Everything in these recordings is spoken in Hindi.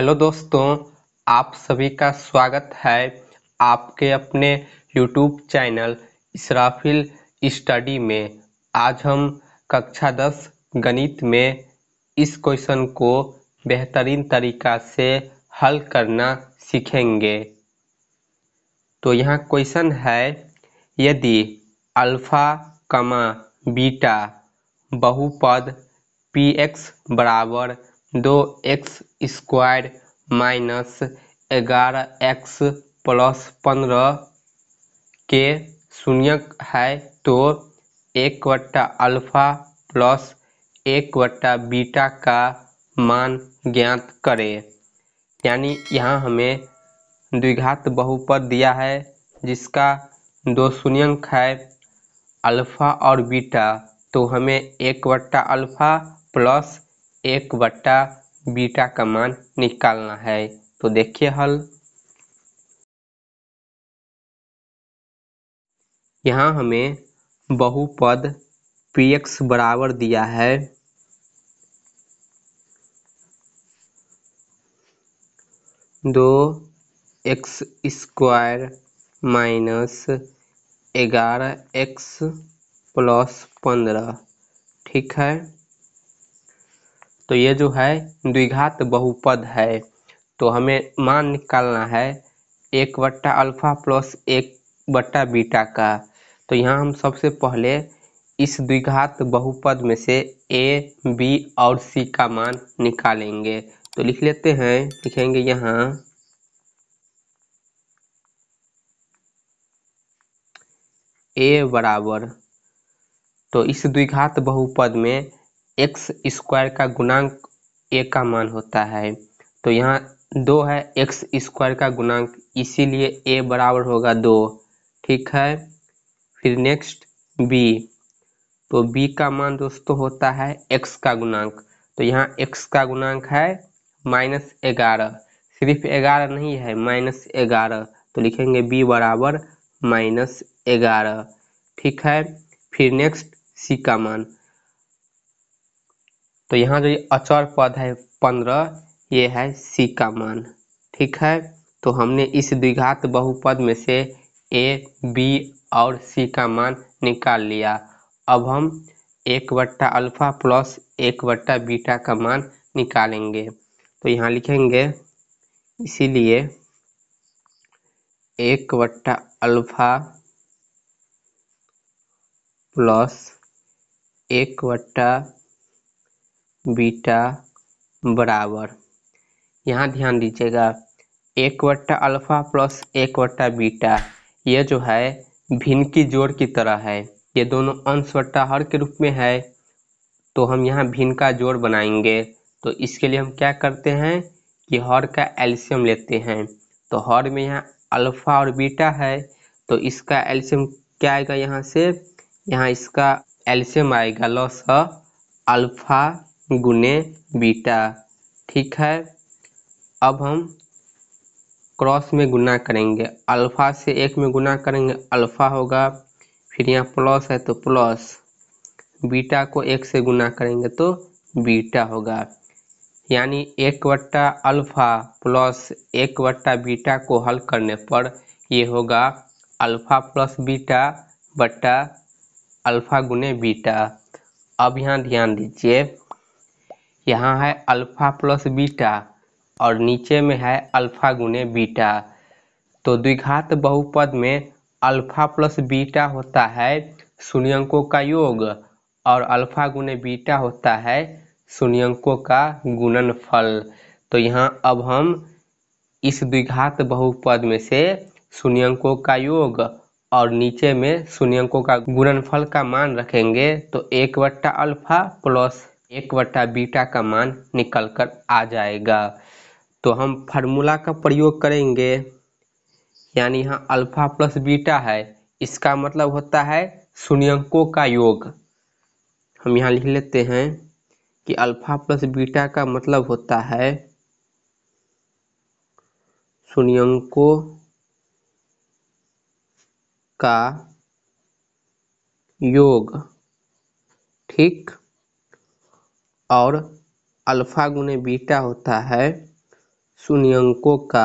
हेलो दोस्तों आप सभी का स्वागत है आपके अपने यूट्यूब चैनल इसराफिल स्टडी में आज हम कक्षा दस गणित में इस क्वेश्चन को बेहतरीन तरीका से हल करना सीखेंगे तो यहाँ क्वेश्चन है यदि अल्फा कमा बीटा बहुपद पी एक्स बराबर दो एक्स स्क्वायर माइनस एगारह एक्स प्लस पंद्रह के शून्य है तो एक वट्टा अल्फा प्लस एक वट्टा बीटा का मान ज्ञात करें यानी यहाँ हमें द्विघात बहुपद दिया है जिसका दो शून्यंक है अल्फा और बीटा तो हमें एक वट्टा अल्फा प्लस एक बट्टा बीटा का मान निकालना है तो देखिए हल यहाँ हमें बहुपद पी एक्स बराबर दिया है दो एक्स स्क्वायर माइनस ग्यारह एक्स प्लस पंद्रह ठीक है तो ये जो है द्विघात बहुपद है तो हमें मान निकालना है एक बट्टा अल्फा प्लस एक बट्टा बीटा का तो यहाँ हम सबसे पहले इस द्विघात बहुपद में से ए बी और सी का मान निकालेंगे तो लिख लेते हैं लिखेंगे यहाँ ए बराबर तो इस द्विघात बहुपद में एक्स स्क्वायर का गुणांक एक का मान होता है तो यहाँ दो है एक्स स्क्वायर का गुणांक इसीलिए ए बराबर होगा दो ठीक है फिर नेक्स्ट बी तो बी का मान दोस्तों होता है एक्स का गुणांक तो यहाँ एक्स का गुणांक है माइनस ग्यारह सिर्फ ग्यारह नहीं है माइनस ग्यारह तो लिखेंगे बी बराबर माइनस ग्यारह ठीक है फिर नेक्स्ट सी का मान तो यहाँ जो अचर पद है पंद्रह ये है सी का मान ठीक है तो हमने इस द्विघात बहुपद में से ए बी और सी का मान निकाल लिया अब हम एक बट्टा अल्फा प्लस एक बट्टा बीटा का मान निकालेंगे तो यहाँ लिखेंगे इसीलिए एक बट्टा अल्फा प्लस एक बट्टा बीटा बराबर यहाँ ध्यान दीजिएगा एक वट्टा अल्फा प्लस एक वट्टा बीटा ये जो है भिन्न की जोड़ की तरह है ये दोनों अंश वट्टा हर के रूप में है तो हम यहाँ भिन्न का जोड़ बनाएंगे तो इसके लिए हम क्या करते हैं कि हर का एल्शियम लेते हैं तो हर में यहाँ अल्फा और बीटा है तो इसका एल्शियम क्या आएगा यहाँ से यहाँ इसका एल्शियम आएगा लॉस अल्फा गुने बीटा ठीक है अब हम क्रॉस में गुना करेंगे अल्फ़ा से एक में गुना करेंगे अल्फ़ा होगा फिर यहाँ प्लस है तो प्लस बीटा को एक से गुना करेंगे तो बीटा होगा यानी एक वट्टा अल्फ़ा प्लस एक वट्टा बीटा को हल करने पर ये होगा अल्फ़ा प्लस बीटा बट्टा अल्फ़ा गुने बीटा अब यहाँ ध्यान दीजिए यहाँ है अल्फा प्लस बीटा और नीचे में है अल्फा गुने बीटा तो द्विघात बहुपद में अल्फा प्लस बीटा होता है शून्यंकों का योग और अल्फा गुने बीटा होता है शून्यंकों का गुणनफल तो यहाँ अब हम इस द्विघात बहुपद में से शून्यंकों का योग और नीचे में शून्यंकों का गुणनफल का मान रखेंगे तो एक बट्टा अल्फा प्लस एक बट्टा बीटा का मान निकल कर आ जाएगा तो हम फार्मूला का प्रयोग करेंगे यानी यहाँ अल्फा प्लस बीटा है इसका मतलब होता है शून्यंकों का योग हम यहाँ लिख लेते हैं कि अल्फा प्लस बीटा का मतलब होता है शून्यंकों का योग ठीक और अल्फा गुने बीटा होता है शून्यंकों का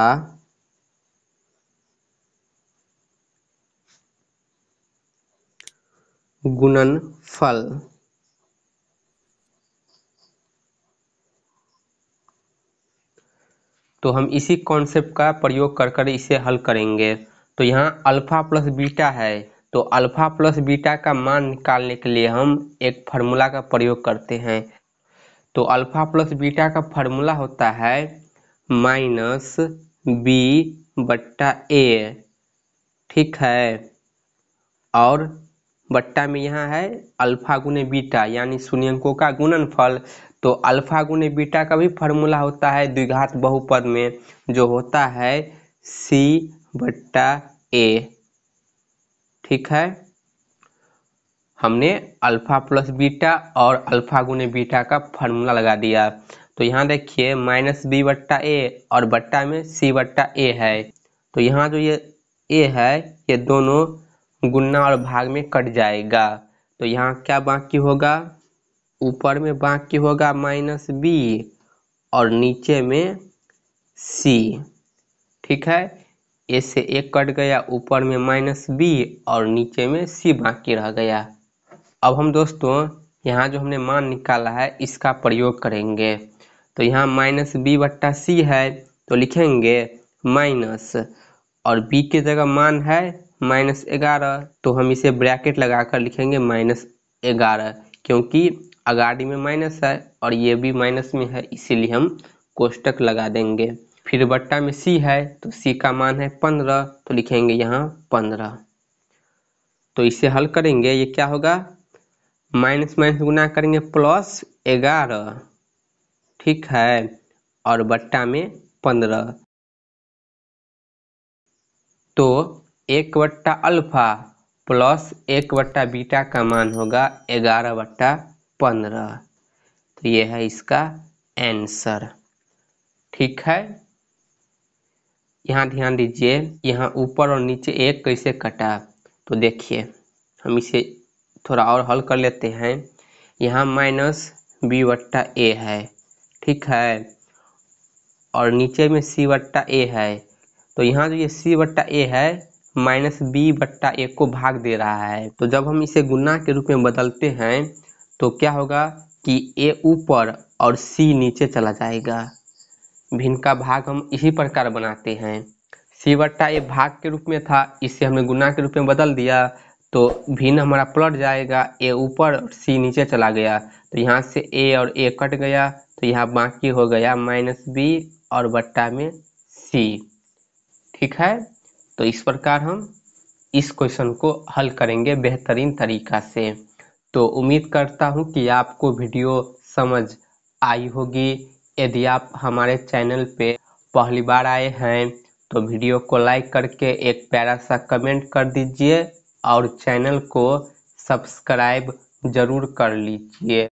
गुणनफल तो हम इसी कॉन्सेप्ट का प्रयोग कर कर इसे हल करेंगे तो यहाँ अल्फा प्लस बीटा है तो अल्फा प्लस बीटा का मान निकालने के लिए हम एक फार्मूला का प्रयोग करते हैं तो अल्फा प्लस बीटा का फॉर्मूला होता है माइनस बी बट्टा ए ठीक है और बट्टा में यहाँ है अल्फा गुने बीटा यानी शून्यंकों का गुणनफल तो अल्फा गुने बीटा का भी फॉर्मूला होता है द्विघात बहुपद में जो होता है सी बट्टा ए ठीक है हमने अल्फ़ा प्लस बीटा और अल्फ़ा गुने बीटा का फार्मूला लगा दिया तो यहाँ देखिए माइनस बी बट्टा ए और बट्टा में सी बट्टा ए है तो यहाँ जो ये ए है ये दोनों गुना और भाग में कट जाएगा तो यहाँ क्या बाकी होगा ऊपर में बाकी होगा माइनस बी और नीचे में सी ठीक है ए से एक कट गया ऊपर में माइनस बी और नीचे में सी बाकी रह गया अब हम दोस्तों यहाँ जो हमने मान निकाला है इसका प्रयोग करेंगे तो यहाँ माइनस बी बट्टा सी है तो लिखेंगे माइनस और बी की जगह मान है माइनस ग्यारह तो हम इसे ब्रैकेट लगा कर लिखेंगे माइनस ग्यारह क्योंकि अगाड़ी में माइनस है और ये भी माइनस में है इसीलिए हम कोष्टक लगा देंगे फिर बट्टा में सी है तो सी का मान है पंद्रह तो लिखेंगे यहाँ पंद्रह तो इसे हल करेंगे ये क्या होगा माइनस माइनस गुना करेंगे प्लस ग्यारह ठीक है और बट्टा में पंद्रह तो एक बट्टा अल्फा प्लस एक बट्टा बीटा का मान होगा ग्यारह बट्टा पंद्रह तो ये है इसका आंसर ठीक है यहाँ ध्यान दीजिए यहाँ ऊपर और नीचे एक कैसे कटा तो देखिए हम इसे थोड़ा और हल कर लेते हैं यहाँ माइनस बी वट्टा ए है ठीक है और नीचे में सी वट्टा ए है तो यहाँ जो ये सी बट्टा ए है माइनस बी बट्टा ए को भाग दे रहा है तो जब हम इसे गुना के रूप में बदलते हैं तो क्या होगा कि ए ऊपर और सी नीचे चला जाएगा भिन्न का भाग हम इसी प्रकार बनाते हैं सी बट्टा ए भाग के रूप में था इसे हमने गुना के रूप में बदल दिया तो भिन्न हमारा प्लट जाएगा ए ऊपर और सी नीचे चला गया तो यहाँ से ए और ए कट गया तो यहाँ बाकी हो गया माइनस बी और बट्टा में सी ठीक है तो इस प्रकार हम इस क्वेश्चन को हल करेंगे बेहतरीन तरीका से तो उम्मीद करता हूँ कि आपको वीडियो समझ आई होगी यदि आप हमारे चैनल पे पहली बार आए हैं तो वीडियो को लाइक करके एक प्यारा सा कमेंट कर दीजिए और चैनल को सब्सक्राइब जरूर कर लीजिए